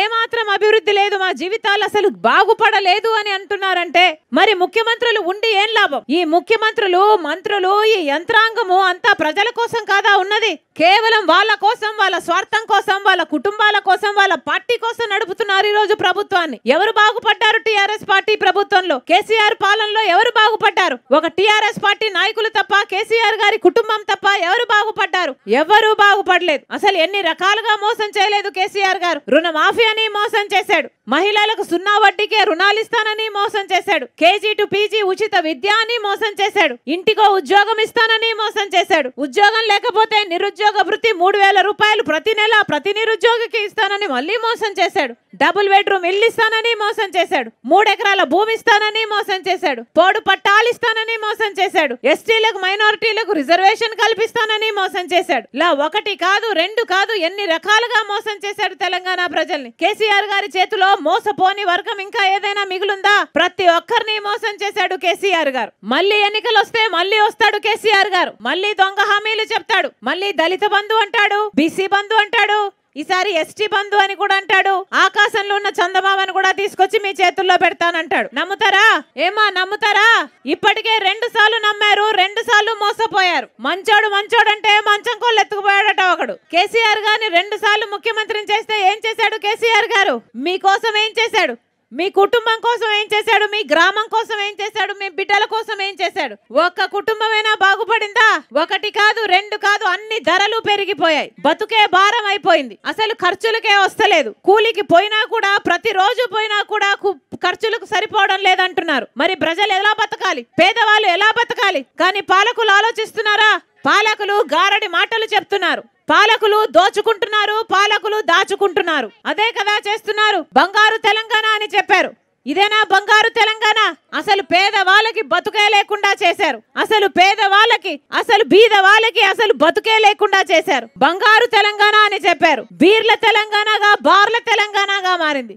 ఏమాత్రం అభివృద్ధి లేదు మా జీవితాలు అసలు బాగుపడలేదు అని అంటున్నారంటే మరి ముఖ్యమంత్రులు ఉండి ఏం లాభం ఈ ముఖ్యమంత్రులు మంత్రులు ఈ యంత్రాంగము అంతా ప్రజల కోసం కాదా ఉన్నది కేవలం వాళ్ళ కోసం వాళ్ళ స్వార్థం కోసం వాళ్ళ కుటుంబాల కోసం వాళ్ళ పార్టీ కోసం నడుపుతున్నారు ఈ రోజు ప్రభుత్వాన్ని ఎవరు బాగుపడ్డారు టిఆర్ఎస్ పార్టీ ప్రభుత్వంలో కేసీఆర్ పాలనలో ఎవరు బాగుపడ్డారు ఒక టిఆర్ఎస్ పార్టీ నాయకులు తప్ప కేసీఆర్ గారి కుటుంబం తప్ప ఎవరు బాగుపడ్డారు ఎవరు బాగుపడలేదు అసలు ఎన్ని రకాలుగా మోసం చేయలేదు కేసీఆర్ గారు రుణమాఫీ అని మోసం చేశాడు మహిళలకు సున్నా వడ్డీకే రుణాలు ఇస్తానని మోసం చేశాడు కేజీ టు పీజీ ఉచిత విద్య అని మోసం చేశాడు ఇంటికో ఉద్యోగం ఇస్తానని మోసం చేశాడు ఉద్యోగం లేకపోతే నిరుద్యోగ వృత్తి మూడు వేల రూపాయలు ప్రతి నెల ప్రతి నిరుద్యోగికి ఇస్తానని మళ్ళీ మోసం చేశాడు డబుల్ బెడ్రూమ్ ఇల్లు ఇస్తానని మోసం చేశాడు మూడెకరాల భూమి ఇస్తానని మోసం చేశాడు పోడు పట్టాలు ఇస్తానని మోసం చేశాడు ఎస్టీలకు మైనారిటీలకు రిజర్వేషన్ కల్పిస్తానని మోసం చేశాడు ఇలా ఒకటి కాదు రెండు కాదు ఎన్ని రకాలుగా మోసం చేశాడు తెలంగాణ ప్రజల్ని కేసీఆర్ గారి చేతిలో మోసపోని వర్గం ఇంకా ఏదైనా మిగులుందా ప్రతి ఒక్కరిని మోసం చేశాడు కేసీఆర్ గారు మళ్ళీ ఎన్నికలు వస్తే మళ్ళీ వస్తాడు కేసీఆర్ గారు మళ్ళీ దొంగ హామీలు చెప్తాడు మళ్ళీ దళిత బంధు అంటాడు బీసీ బంధు అంటాడు ఈసారి ఎస్టీ బంధు అని కూడా అంటాడు ఆకాశంలో ఉన్న చందమామను కూడా తీసుకొచ్చి మీ చేతుల్లో పెడతానంటాడు నమ్ముతారా ఏమా నమ్ముతారా ఇప్పటికే రెండు సార్లు నమ్మారు రెండు సార్లు మోసపోయారు మంచోడు మంచోడు అంటే కేసీఆర్ గారిని రెండు సార్లు ముఖ్యమంత్రిని చేస్తే ఏం చేశాడు కేసీఆర్ గారు మీకోసం ఏం చేశాడు మీ కుటుంబం కోసం ఏం చేశాడు మీ గ్రామం కోసం ఏం చేశాడు మీ బిడ్డల కోసం ఏం చేశాడు ఒక్క కుటుంబమైనా బాగుపడిందా ఒకటి కాదు రెండు కాదు అన్ని ధరలు పెరిగిపోయాయి బతుకే భారం అయిపోయింది అసలు ఖర్చులకే వస్తలేదు కూలికి పోయినా కూడా ప్రతిరోజు పోయినా కూడా ఖర్చులకు సరిపోవడం లేదంటున్నారు మరి ప్రజలు ఎలా బతకాలి పేదవాళ్ళు ఎలా బతకాలి కానీ పాలకులు ఆలోచిస్తున్నారా పాలకులు గారడి మాటలు చెప్తున్నారు పాలకులు దోచుకుంటున్నారు పాలకులు దాచుకుంటున్నారు అదే కదా చేస్తున్నారు బంగారు తెలంగాణ అని చెప్పారు ఇదేనా బంగారు తెలంగాణ అసలు పేద వాళ్ళకి బతుకే లేకుండా చేశారు అసలు పేద వాళ్ళకి అసలు బీద వాళ్ళకి అసలు బతుకే లేకుండా చేశారు బంగారు తెలంగాణ అని చెప్పారు బీర్ల తెలంగాణగా బార్ల తెలంగాణగా మారింది